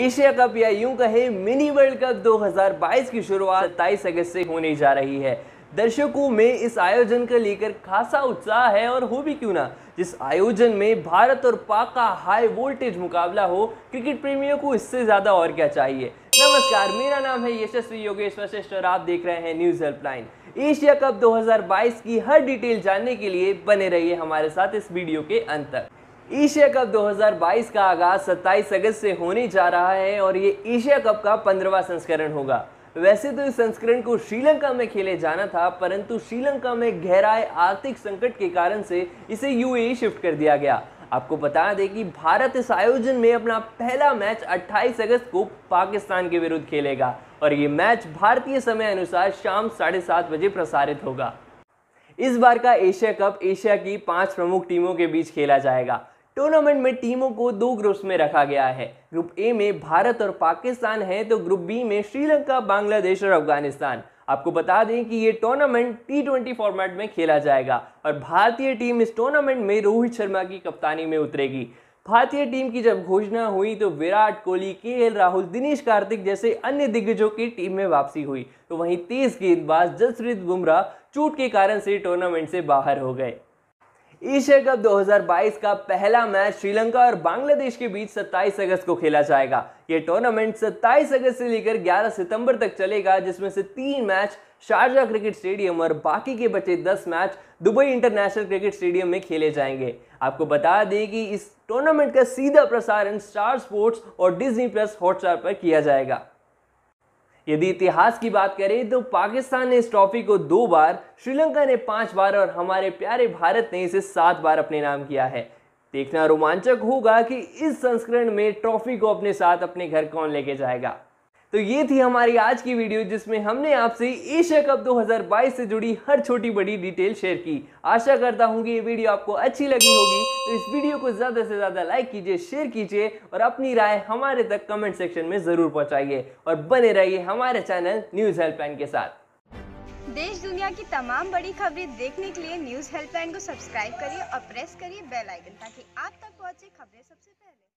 Asia cup या यूं कहे मिनी वर्ल्ड कप 2022 की शुरुआत सत्ताईस अगस्त से होने जा रही है दर्शकों में इस आयोजन को लेकर खासा उत्साह है और हो भी क्यों ना जिस आयोजन में भारत और पाक का हाई वोल्टेज मुकाबला हो क्रिकेट प्रेमियों को इससे ज़्यादा और क्या चाहिए नमस्कार मेरा नाम है यशस्वी योगेश वशिष्ठ और आप देख रहे हैं न्यूज हेल्पलाइन एशिया कप 2022 की हर डिटेल जानने के लिए बने रहिए हमारे साथ इस वीडियो के अंत तक एशिया कप 2022 का आगाज 27 अगस्त से होने जा रहा है और ये एशिया कप का पंद्रवा संस्करण होगा वैसे तो इस संस्करण को श्रीलंका में खेले जाना था परंतु श्रीलंका में गहराए आर्थिक संकट के कारण से इसे यूएई शिफ्ट कर दिया गया आपको बता दें कि भारत इस आयोजन में अपना पहला मैच 28 अगस्त को पाकिस्तान के विरुद्ध खेलेगा और ये मैच भारतीय समय अनुसार शाम साढ़े सात बजे प्रसारित होगा इस बार का एशिया कप एशिया की पांच प्रमुख टीमों के बीच खेला जाएगा टूर्नामेंट में टीमों को दो ग्रुप्स में रखा गया है ग्रुप ए में भारत और पाकिस्तान है तो ग्रुप बी में श्रीलंका बांग्लादेश और अफगानिस्तान आपको बता दें कि ये टूर्नामेंट टी ट्वेंटी फॉर्मेट में खेला जाएगा और भारतीय टीम इस टूर्नामेंट में रोहित शर्मा की कप्तानी में उतरेगी भारतीय टीम की जब घोषणा हुई तो विराट कोहली के राहुल दिनेश कार्तिक जैसे अन्य दिग्गजों की टीम में वापसी हुई तो वहीं तेज गेंदबाज जसप्रीत बुमराह चोट के कारण से टूर्नामेंट से बाहर हो गए एशिया कप 2022 का पहला मैच श्रीलंका और बांग्लादेश के बीच 27 अगस्त को खेला जाएगा ये टूर्नामेंट 27 अगस्त से लेकर 11 सितंबर तक चलेगा जिसमें से तीन मैच शारजा क्रिकेट स्टेडियम और बाकी के बचे 10 match Dubai International Cricket Stadium में खेले जाएंगे आपको बता दें कि इस टूर्नामेंट का सीधा प्रसारण स्टार स्पोर्ट्स और डिज्नी प्लस हॉटस्टार पर किया जाएगा यदि इतिहास की बात करें तो पाकिस्तान ने इस ट्रॉफी को दो बार श्रीलंका ने पांच बार और हमारे प्यारे भारत ने इसे सात बार अपने नाम किया है देखना रोमांचक होगा कि इस संस्करण में ट्रॉफी को अपने साथ अपने घर कौन लेके जाएगा तो ये थी हमारी आज की वीडियो जिसमें हमने आपसे एशिया कप 2022 से जुड़ी हर छोटी बड़ी डिटेल शेयर की आशा करता हूँ कि ये वीडियो आपको अच्छी लगी होगी तो इस वीडियो को ज़्यादा से ज़्यादा लाइक कीजिए शेयर कीजिए और अपनी राय हमारे तक कमेंट सेक्शन में ज़रूर पहुँचाइए और बने रहिए हमारे चैनल न्यूज़ हेल्पलाइन के साथ देश दुनिया की तमाम बड़ी खबरें देखने के लिए न्यूज़ हेल्पलाइन को सब्सक्राइब करिए और प्रेस करिए बेल आइकन ताकि आप तक पहुंचे खबरें सबसे पहले